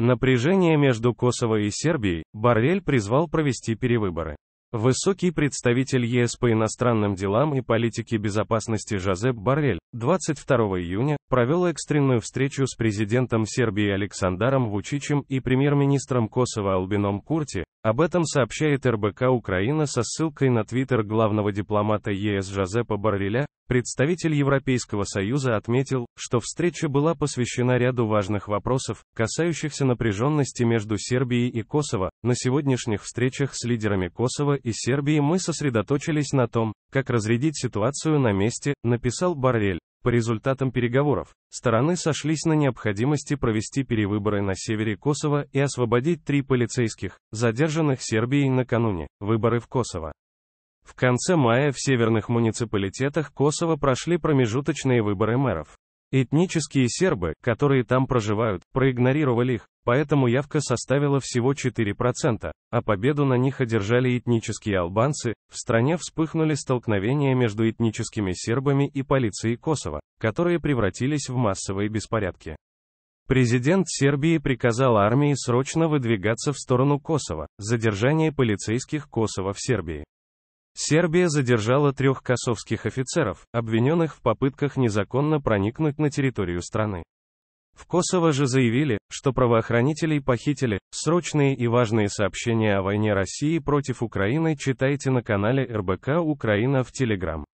напряжение между Косово и Сербией, Баррель призвал провести перевыборы. Высокий представитель ЕС по иностранным делам и политике безопасности Жозеп Баррель 22 июня провел экстренную встречу с президентом Сербии Александром Вучичем и премьер-министром Косово Албином Курти. Об этом сообщает РБК Украина со ссылкой на твиттер главного дипломата ЕС Жозепа Барреля. Представитель Европейского Союза отметил, что встреча была посвящена ряду важных вопросов, касающихся напряженности между Сербией и Косово. На сегодняшних встречах с лидерами Косово и Сербии мы сосредоточились на том, как разрядить ситуацию на месте, написал Баррель. По результатам переговоров, стороны сошлись на необходимости провести перевыборы на севере Косово и освободить три полицейских, задержанных Сербией накануне, выборы в Косово. В конце мая в северных муниципалитетах Косово прошли промежуточные выборы мэров. Этнические сербы, которые там проживают, проигнорировали их, поэтому явка составила всего 4%, а победу на них одержали этнические албанцы. В стране вспыхнули столкновения между этническими сербами и полицией Косово, которые превратились в массовые беспорядки. Президент Сербии приказал армии срочно выдвигаться в сторону Косово, задержание полицейских Косово в Сербии. Сербия задержала трех косовских офицеров, обвиненных в попытках незаконно проникнуть на территорию страны. В Косово же заявили, что правоохранителей похитили. Срочные и важные сообщения о войне России против Украины читайте на канале РБК Украина в Телеграм.